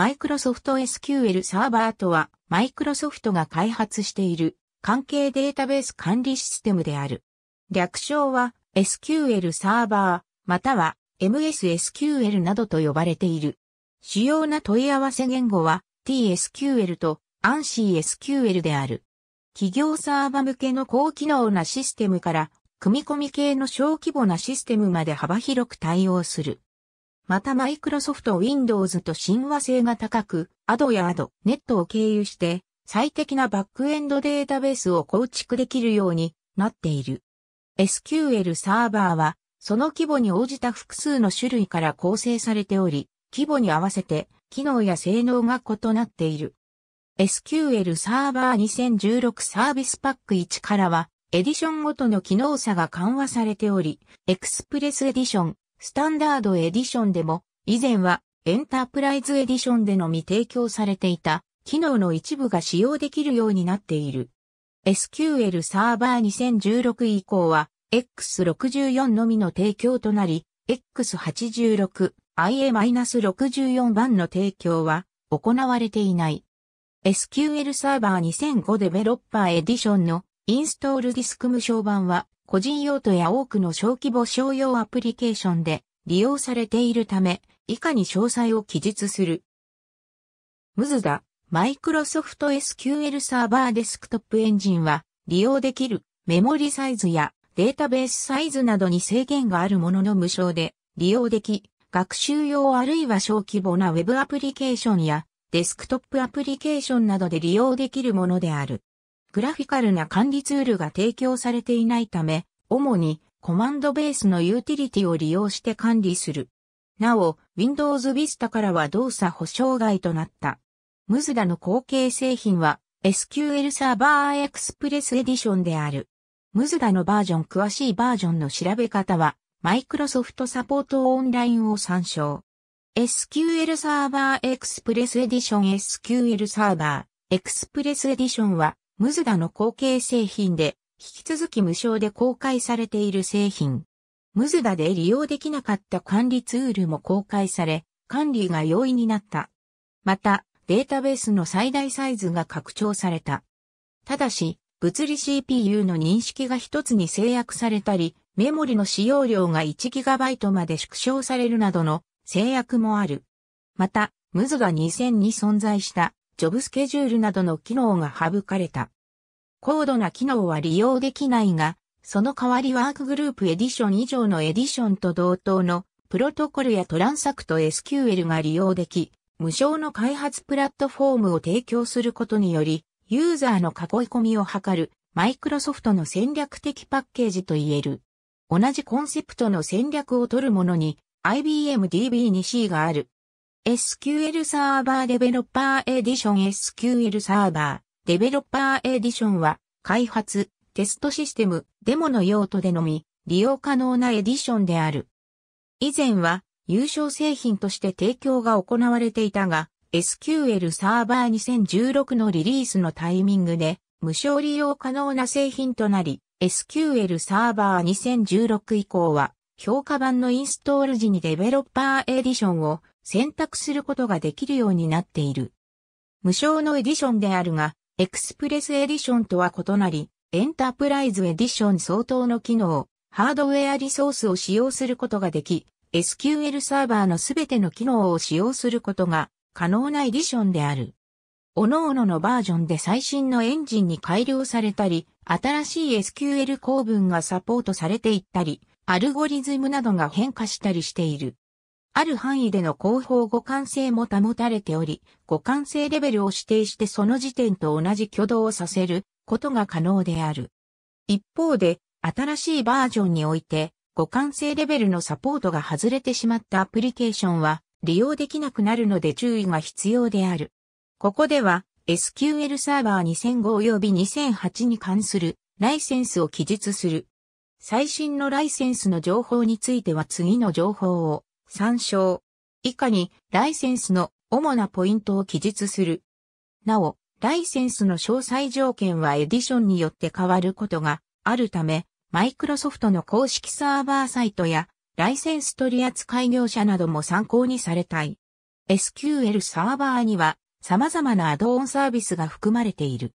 マイクロソフト SQL サーバーとは、マイクロソフトが開発している関係データベース管理システムである。略称は SQL サーバー、または MSSQL などと呼ばれている。主要な問い合わせ言語は TSQL と ANSYSQL である。企業サーバ向けの高機能なシステムから、組み込み系の小規模なシステムまで幅広く対応する。またマイクロソフト Windows と親和性が高く、ADO や ADONET を経由して最適なバックエンドデータベースを構築できるようになっている。SQL サーバーは、その規模に応じた複数の種類から構成されており、規模に合わせて機能や性能が異なっている。SQL サーバー2016サービスパック1からは、エディションごとの機能差が緩和されており、エクスプレスエディション、スタンダードエディションでも、以前はエンタープライズエディションでのみ提供されていた機能の一部が使用できるようになっている。SQL サーバー2016以降は X64 のみの提供となり、X86、IA-64 版の提供は行われていない。SQL サーバー2005デベロッパーエディションのインストールディスク無償版は個人用途や多くの小規模商用アプリケーションで利用されているため、以下に詳細を記述する。ムズダ、マイクロソフト SQL サーバーデスクトップエンジンは、利用できるメモリサイズやデータベースサイズなどに制限があるものの無償で利用でき、学習用あるいは小規模な Web アプリケーションやデスクトップアプリケーションなどで利用できるものである。グラフィカルな管理ツールが提供されていないため、主にコマンドベースのユーティリティを利用して管理する。なお、Windows Vista からは動作保障外となった。ムズダの後継製品は SQL サーバーエクスプレスエディションである。ムズダのバージョン詳しいバージョンの調べ方は、Microsoft s u p p サポートオンラインを参照。SQL サーバーエクスプレスエディション SQL サーバーエクスプレスエディションはムズダの後継製品で、引き続き無償で公開されている製品。ムズダで利用できなかった管理ツールも公開され、管理が容易になった。また、データベースの最大サイズが拡張された。ただし、物理 CPU の認識が一つに制約されたり、メモリの使用量が 1GB まで縮小されるなどの制約もある。また、ムズが2000に存在したジョブスケジュールなどの機能が省かれた。高度な機能は利用できないが、その代わりワークグループエディション以上のエディションと同等のプロトコルやトランサクト SQL が利用でき、無償の開発プラットフォームを提供することにより、ユーザーの囲い込みを図るマイクロソフトの戦略的パッケージと言える。同じコンセプトの戦略を取るものに IBM DB2C がある。SQL サーバーデベロッパーエディション SQL サーバーデベロッパーエディションは開発、テストシステム、デモの用途でのみ利用可能なエディションである。以前は優勝製品として提供が行われていたが SQL サーバー2016のリリースのタイミングで無償利用可能な製品となり SQL サーバー2016以降は評価版のインストール時にデベロッパーエディションを選択することができるようになっている。無償のエディションであるが、エクスプレスエディションとは異なり、エンタープライズエディション相当の機能、ハードウェアリソースを使用することができ、SQL サーバーのすべての機能を使用することが可能なエディションである。各々のバージョンで最新のエンジンに改良されたり、新しい SQL 構文がサポートされていったり、アルゴリズムなどが変化したりしている。ある範囲での後方互換性も保たれており、互換性レベルを指定してその時点と同じ挙動をさせることが可能である。一方で、新しいバージョンにおいて、互換性レベルのサポートが外れてしまったアプリケーションは利用できなくなるので注意が必要である。ここでは SQL サーバー2005及び2008に関するライセンスを記述する。最新のライセンスの情報については次の情報を参照。以下に、ライセンスの主なポイントを記述する。なお、ライセンスの詳細条件はエディションによって変わることがあるため、マイクロソフトの公式サーバーサイトや、ライセンス取扱業者なども参考にされたい。SQL サーバーには様々なアドオンサービスが含まれている。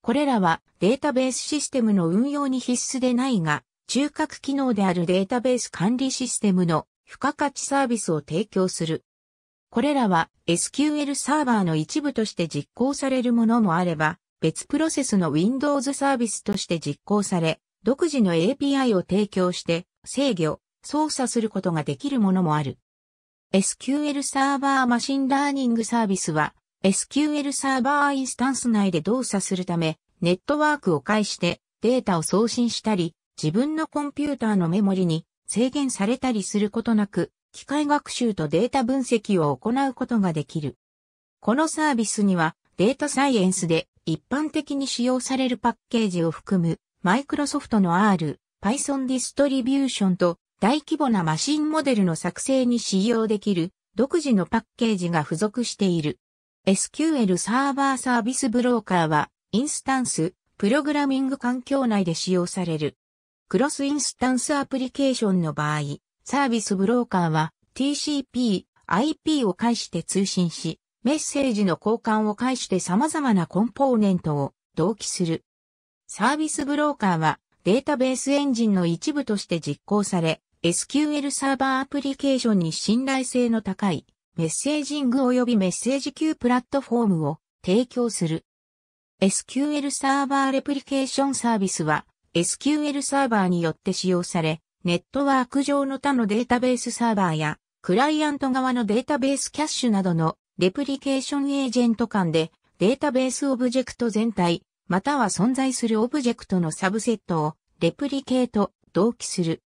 これらはデータベースシステムの運用に必須でないが、中核機能であるデータベース管理システムの付加価値サービスを提供する。これらは SQL サーバーの一部として実行されるものもあれば、別プロセスの Windows サービスとして実行され、独自の API を提供して制御、操作することができるものもある。SQL サーバーマシンラーニングサービスは SQL サーバーインスタンス内で動作するためネットワークを介してデータを送信したり自分のコンピューターのメモリに制限されたりすることなく、機械学習とデータ分析を行うことができる。このサービスにはデータサイエンスで一般的に使用されるパッケージを含むマイクロソフトの R、Python ディストリビューションと大規模なマシンモデルの作成に使用できる独自のパッケージが付属している。SQL サーバーサービスブローカーはインスタンス、プログラミング環境内で使用される。クロスインスタンスアプリケーションの場合、サービスブローカーは TCP、IP を介して通信し、メッセージの交換を介して様々なコンポーネントを同期する。サービスブローカーはデータベースエンジンの一部として実行され、SQL サーバーアプリケーションに信頼性の高いメッセージング及びメッセージ級プラットフォームを提供する。SQL サーバーレプリケーションサービスは SQL サーバーによって使用され、ネットワーク上の他のデータベースサーバーや、クライアント側のデータベースキャッシュなどのレプリケーションエージェント間でデータベースオブジェクト全体、または存在するオブジェクトのサブセットをレプリケート、同期する。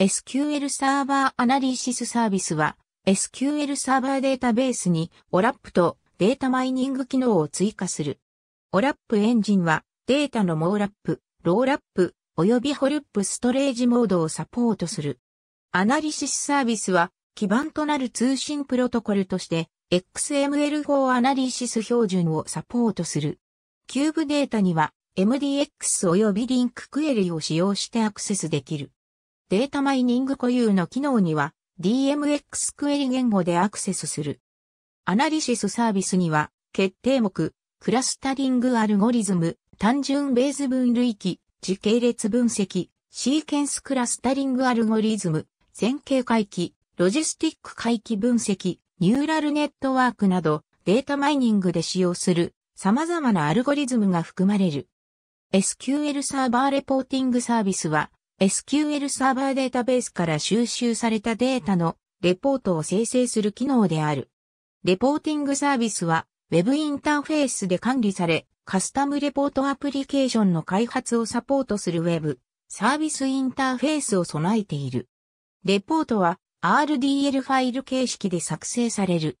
SQL サーバーアナリシスサービスは SQL サーバーデータベースに ORAP とデータマイニング機能を追加する。ORAP エンジンはデータの網ラップ、ローラップ及びホルップストレージモードをサポートする。アナリシスサービスは基盤となる通信プロトコルとして XML4 アナリシス標準をサポートする。キューブデータには MDX 及びリンククエリを使用してアクセスできる。データマイニング固有の機能には DMX クエリ言語でアクセスする。アナリシスサービスには決定目、クラスタリングアルゴリズム、単純ベース分類器、時系列分析、シーケンスクラスタリングアルゴリズム、線形回帰、ロジスティック回帰分析、ニューラルネットワークなど、データマイニングで使用する様々なアルゴリズムが含まれる。SQL サーバーレポーティングサービスは、SQL サーバーデータベースから収集されたデータのレポートを生成する機能である。レポーティングサービスは、Web インターフェースで管理され、カスタムレポートアプリケーションの開発をサポートするウェブサービスインターフェースを備えている。レポートは RDL ファイル形式で作成される。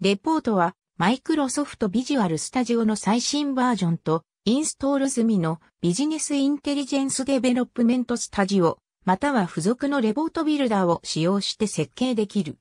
レポートはマイクロソフトビジュアルスタジオの最新バージョンとインストール済みのビジネスインテリジェンスデベロップメントスタジオまたは付属のレポートビルダーを使用して設計できる。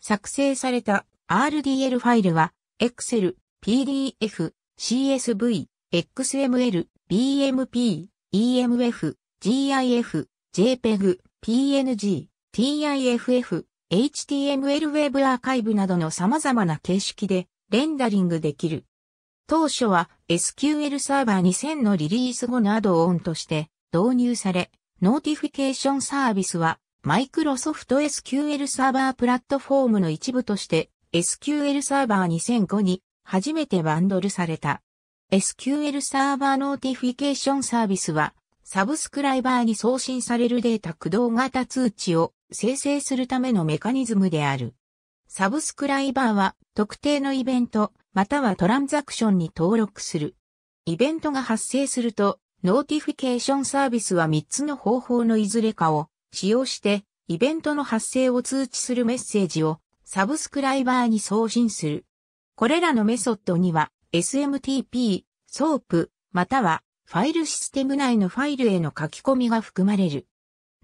作成された RDL ファイルは Excel、PDF、CSV、XML、BMP、EMF、GIF、JPEG、PNG、TIFF、HTML ウェブアーカイブなどの様々な形式でレンダリングできる。当初は SQL サーバー2000のリリース後のアドオンとして導入され、ノーティフィケーションサービスはマイクロソフト SQL サーバープラットフォームの一部として SQL サーバー2005に初めてバンドルされた。SQL サーバーノーティフィケーションサービスは、サブスクライバーに送信されるデータ駆動型通知を生成するためのメカニズムである。サブスクライバーは特定のイベントまたはトランザクションに登録する。イベントが発生すると、ノーティフィケーションサービスは3つの方法のいずれかを使用して、イベントの発生を通知するメッセージをサブスクライバーに送信する。これらのメソッドには SMTP、ソープ、またはファイルシステム内のファイルへの書き込みが含まれる。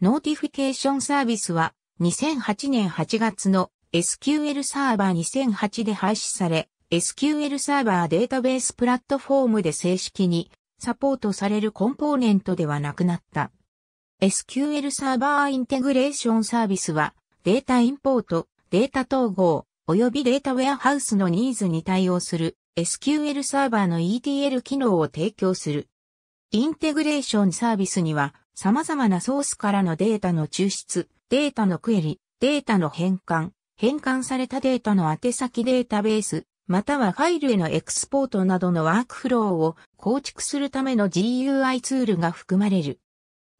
ノーティフィケーションサービスは2008年8月の SQL サーバー2008で廃止され、SQL サーバーデータベースプラットフォームで正式にサポートされるコンポーネントではなくなった。SQL サーバーインテグレーションサービスはデータインポート、データ統合、及びデータウェアハウスのニーズに対応する SQL サーバーの ETL 機能を提供する。インテグレーションサービスには様々なソースからのデータの抽出、データのクエリ、データの変換、変換されたデータの宛先データベース、またはファイルへのエクスポートなどのワークフローを構築するための GUI ツールが含まれる。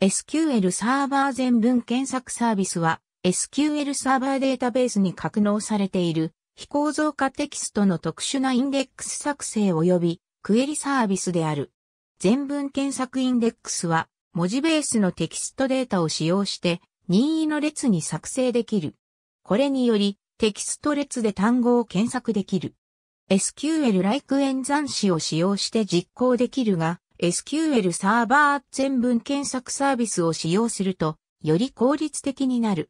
SQL サーバー全文検索サービスは SQL サーバーデータベースに格納されている非構造化テキストの特殊なインデックス作成及びクエリサービスである。全文検索インデックスは文字ベースのテキストデータを使用して任意の列に作成できる。これによりテキスト列で単語を検索できる。SQL ライク演算子を使用して実行できるが、SQL サーバー全文検索サービスを使用すると、より効率的になる。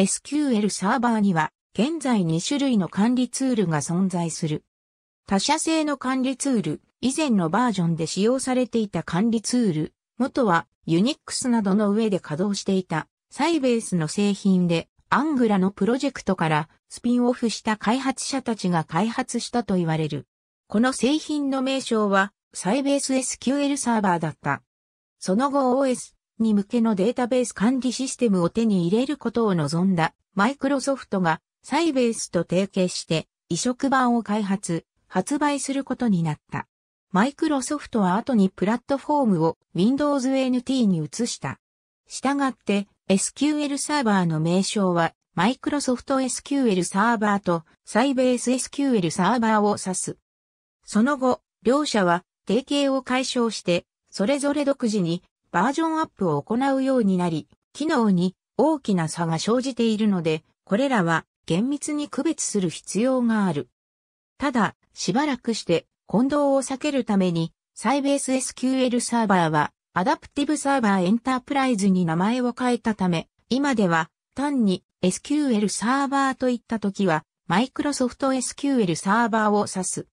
SQL サーバーには現在2種類の管理ツールが存在する。他社製の管理ツール、以前のバージョンで使用されていた管理ツール、元は Unix などの上で稼働していたサイベースの製品で、アングラのプロジェクトからスピンオフした開発者たちが開発したと言われる。この製品の名称はサイベース SQL サーバーだった。その後 OS に向けのデータベース管理システムを手に入れることを望んだマイクロソフトがサイベースと提携して移植版を開発、発売することになった。マイクロソフトは後にプラットフォームを Windows NT に移した。したがって SQL サーバーの名称はマイクロソフト SQL サーバーとサイベース SQL サーバーを指す。その後、両社は提携を解消して、それぞれ独自にバージョンアップを行うようになり、機能に大きな差が生じているので、これらは厳密に区別する必要がある。ただ、しばらくして混同を避けるために、サイベース SQL サーバーは、アダプティブサーバーエンタープライズに名前を変えたため、今では単に SQL サーバーといった時は、マイクロソフト SQL サーバーを指す。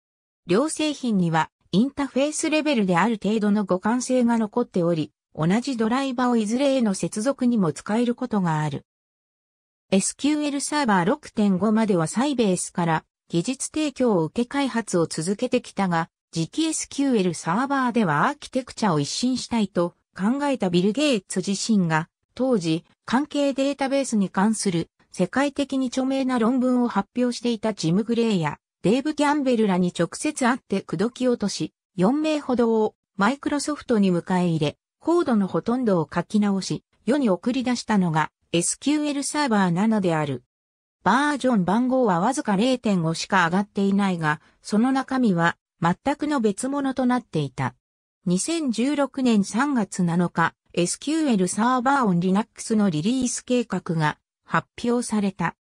両製品にはインターフェースレベルである程度の互換性が残っており、同じドライバをいずれへの接続にも使えることがある。SQL サーバー6.5まではサイベースから技術提供を受け開発を続けてきたが、次期 SQL サーバーではアーキテクチャを一新したいと考えたビル・ゲイツ自身が当時関係データベースに関する世界的に著名な論文を発表していたジム・グレイやデーブ・キャンベルらに直接会って口説き落とし4名ほどをマイクロソフトに迎え入れコードのほとんどを書き直し、世に送り出したのが SQL サーバー7である。バージョン番号はわずか0.5しか上がっていないが、その中身は全くの別物となっていた。2016年3月7日、SQL サーバーオン Linux のリリース計画が発表された。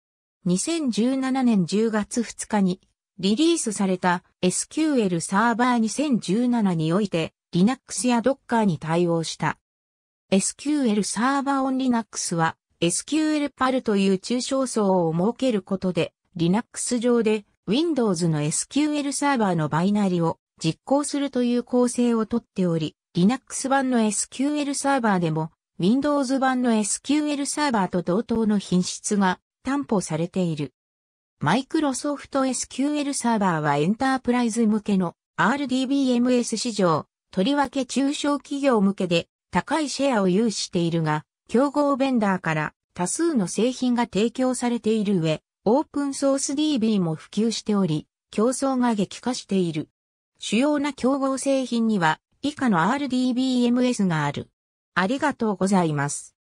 2017年10月2日にリリースされた SQL サーバー2017において Linux や Docker に対応した。SQL サーバーオン Linux は SQL パルという中小層を設けることで Linux 上で Windows の SQL サーバーのバイナリを実行するという構成をとっており Linux 版の SQL サーバーでも Windows 版の SQL サーバーと同等の品質が担保されている。マイクロソフト SQL サーバーはエンタープライズ向けの RDBMS 市場、とりわけ中小企業向けで高いシェアを有しているが、競合ベンダーから多数の製品が提供されている上、オープンソース DB も普及しており、競争が激化している。主要な競合製品には以下の RDBMS がある。ありがとうございます。